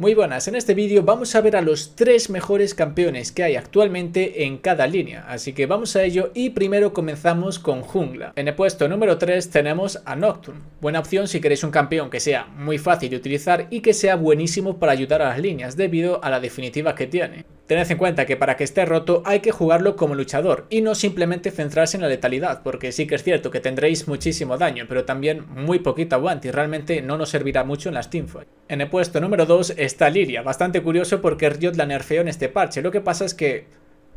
Muy buenas, en este vídeo vamos a ver a los tres mejores campeones que hay actualmente en cada línea, así que vamos a ello y primero comenzamos con jungla. En el puesto número 3 tenemos a Nocturne, buena opción si queréis un campeón que sea muy fácil de utilizar y que sea buenísimo para ayudar a las líneas debido a la definitiva que tiene. Tened en cuenta que para que esté roto hay que jugarlo como luchador y no simplemente centrarse en la letalidad, porque sí que es cierto que tendréis muchísimo daño, pero también muy poquita aguante y realmente no nos servirá mucho en las Fight. En el puesto número 2 está Liria, bastante curioso porque Riot la nerfeó en este parche, lo que pasa es que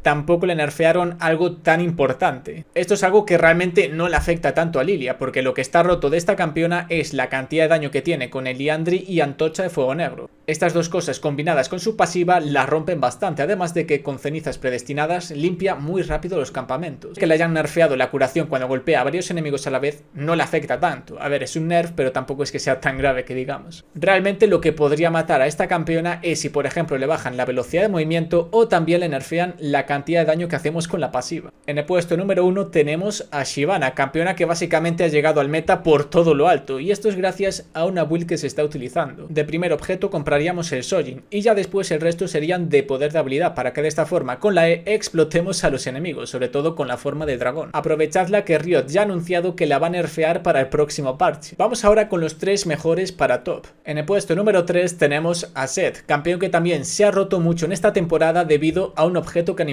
tampoco le nerfearon algo tan importante. Esto es algo que realmente no le afecta tanto a Lilia, porque lo que está roto de esta campeona es la cantidad de daño que tiene con Eliandri y Antocha de Fuego Negro. Estas dos cosas combinadas con su pasiva la rompen bastante, además de que con cenizas predestinadas limpia muy rápido los campamentos. Que le hayan nerfeado la curación cuando golpea a varios enemigos a la vez no le afecta tanto. A ver, es un nerf, pero tampoco es que sea tan grave que digamos. Realmente lo que podría matar a esta campeona es si por ejemplo le bajan la velocidad de movimiento o también le nerfean la cantidad de daño que hacemos con la pasiva. En el puesto número 1 tenemos a Shivana, campeona que básicamente ha llegado al meta por todo lo alto, y esto es gracias a una build que se está utilizando. De primer objeto compraríamos el Sojin, y ya después el resto serían de poder de habilidad, para que de esta forma con la E explotemos a los enemigos, sobre todo con la forma de dragón. Aprovechadla que Riot ya ha anunciado que la va a nerfear para el próximo parche. Vamos ahora con los tres mejores para top. En el puesto número 3 tenemos a Seth, campeón que también se ha roto mucho en esta temporada debido a un objeto que han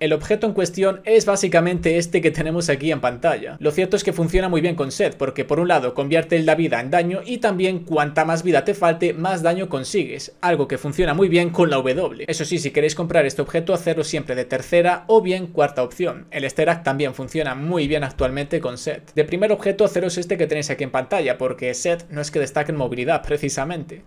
el objeto en cuestión es básicamente este que tenemos aquí en pantalla. Lo cierto es que funciona muy bien con set, porque por un lado convierte la vida en daño y también cuanta más vida te falte, más daño consigues, algo que funciona muy bien con la W. Eso sí, si queréis comprar este objeto, hacerlo siempre de tercera o bien cuarta opción. El Sterak también funciona muy bien actualmente con set. De primer objeto, haceros este que tenéis aquí en pantalla, porque set no es que destaque en movilidad precisamente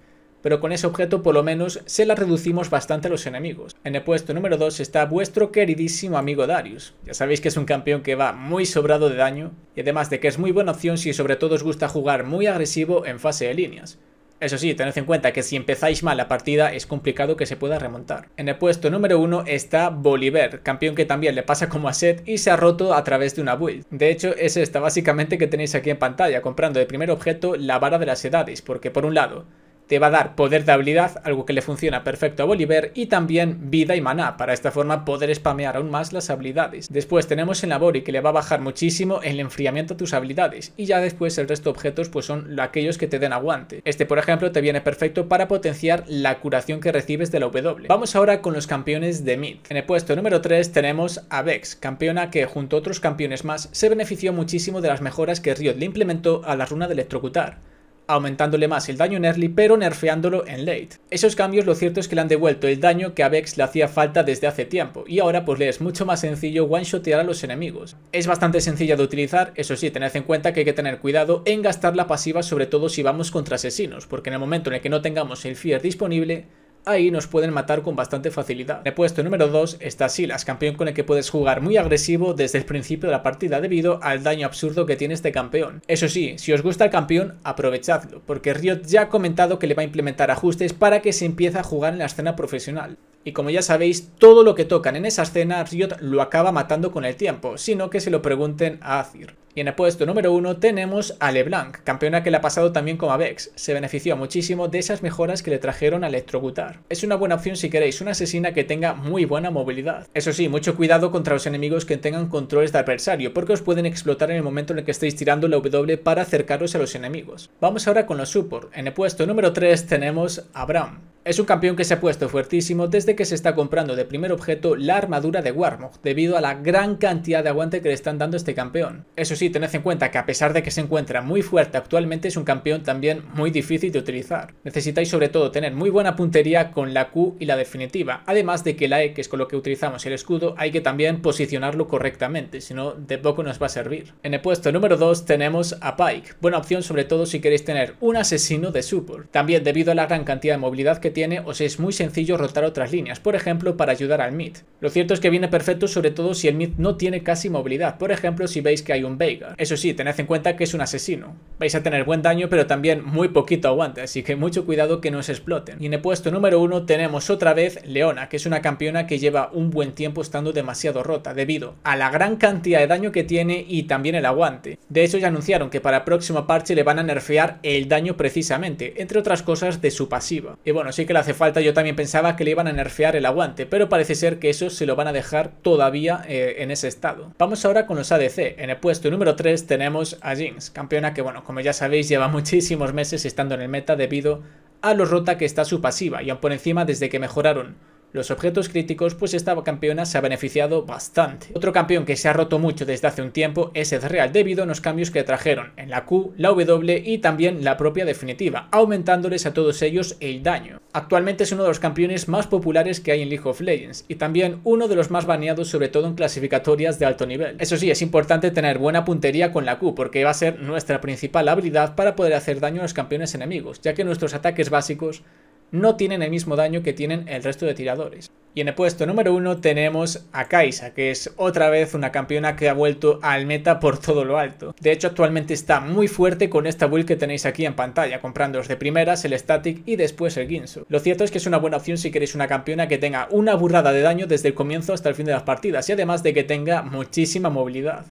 pero con ese objeto por lo menos se la reducimos bastante a los enemigos. En el puesto número 2 está vuestro queridísimo amigo Darius. Ya sabéis que es un campeón que va muy sobrado de daño y además de que es muy buena opción si sobre todo os gusta jugar muy agresivo en fase de líneas. Eso sí, tened en cuenta que si empezáis mal la partida es complicado que se pueda remontar. En el puesto número 1 está Bolívar, campeón que también le pasa como a Set y se ha roto a través de una build. De hecho, es esta básicamente que tenéis aquí en pantalla, comprando de primer objeto la vara de las edades, porque por un lado, te va a dar poder de habilidad, algo que le funciona perfecto a Bolívar, y también vida y maná, para esta forma poder spamear aún más las habilidades. Después tenemos el Labori, que le va a bajar muchísimo el enfriamiento a tus habilidades, y ya después el resto de objetos pues son aquellos que te den aguante. Este, por ejemplo, te viene perfecto para potenciar la curación que recibes de la W. Vamos ahora con los campeones de mid. En el puesto número 3 tenemos a Vex, campeona que junto a otros campeones más se benefició muchísimo de las mejoras que Riot le implementó a la runa de electrocutar aumentándole más el daño en early pero nerfeándolo en late. Esos cambios lo cierto es que le han devuelto el daño que a Vex le hacía falta desde hace tiempo y ahora pues le es mucho más sencillo one-shotear a los enemigos. Es bastante sencilla de utilizar, eso sí, tened en cuenta que hay que tener cuidado en gastar la pasiva sobre todo si vamos contra asesinos, porque en el momento en el que no tengamos el fear disponible ahí nos pueden matar con bastante facilidad. En el puesto número 2 está Silas, campeón con el que puedes jugar muy agresivo desde el principio de la partida debido al daño absurdo que tiene este campeón. Eso sí, si os gusta el campeón, aprovechadlo, porque Riot ya ha comentado que le va a implementar ajustes para que se empiece a jugar en la escena profesional y como ya sabéis, todo lo que tocan en esa escena, Riot lo acaba matando con el tiempo, sino que se lo pregunten a Azir. Y en el puesto número 1 tenemos a LeBlanc, campeona que le ha pasado también como a Vex. Se benefició muchísimo de esas mejoras que le trajeron a Electrocutar. Es una buena opción si queréis una asesina que tenga muy buena movilidad. Eso sí, mucho cuidado contra los enemigos que tengan controles de adversario, porque os pueden explotar en el momento en el que estéis tirando la W para acercaros a los enemigos. Vamos ahora con los support. En el puesto número 3 tenemos a Bram. Es un campeón que se ha puesto fuertísimo desde que se está comprando de primer objeto la armadura de Warmog, debido a la gran cantidad de aguante que le están dando este campeón. Eso sí, tened en cuenta que a pesar de que se encuentra muy fuerte actualmente, es un campeón también muy difícil de utilizar. Necesitáis sobre todo tener muy buena puntería con la Q y la definitiva, además de que la E, que es con lo que utilizamos el escudo, hay que también posicionarlo correctamente, si no de poco nos va a servir. En el puesto número 2 tenemos a Pike, buena opción sobre todo si queréis tener un asesino de support, también debido a la gran cantidad de movilidad que tiene os es muy sencillo rotar otras líneas, por ejemplo para ayudar al mid. Lo cierto es que viene perfecto sobre todo si el mid no tiene casi movilidad, por ejemplo si veis que hay un Veigar. Eso sí, tened en cuenta que es un asesino. Vais a tener buen daño pero también muy poquito aguante, así que mucho cuidado que no se exploten. Y en el puesto número uno tenemos otra vez Leona, que es una campeona que lleva un buen tiempo estando demasiado rota debido a la gran cantidad de daño que tiene y también el aguante. De hecho ya anunciaron que para el próximo parche le van a nerfear el daño precisamente, entre otras cosas de su pasiva. Y bueno, si que le hace falta. Yo también pensaba que le iban a nerfear el aguante, pero parece ser que eso se lo van a dejar todavía eh, en ese estado. Vamos ahora con los ADC. En el puesto número 3 tenemos a Jinx, campeona que, bueno, como ya sabéis, lleva muchísimos meses estando en el meta debido a lo rota que está su pasiva y aún por encima desde que mejoraron los objetos críticos, pues esta campeona se ha beneficiado bastante. Otro campeón que se ha roto mucho desde hace un tiempo es el Real debido a los cambios que trajeron en la Q, la W y también la propia definitiva, aumentándoles a todos ellos el daño. Actualmente es uno de los campeones más populares que hay en League of Legends y también uno de los más baneados sobre todo en clasificatorias de alto nivel. Eso sí, es importante tener buena puntería con la Q porque va a ser nuestra principal habilidad para poder hacer daño a los campeones enemigos, ya que nuestros ataques básicos no tienen el mismo daño que tienen el resto de tiradores. Y en el puesto número 1 tenemos a Kaisa, que es otra vez una campeona que ha vuelto al meta por todo lo alto. De hecho, actualmente está muy fuerte con esta build que tenéis aquí en pantalla, comprándoos de primeras el Static y después el Ginsu. Lo cierto es que es una buena opción si queréis una campeona que tenga una burrada de daño desde el comienzo hasta el fin de las partidas, y además de que tenga muchísima movilidad.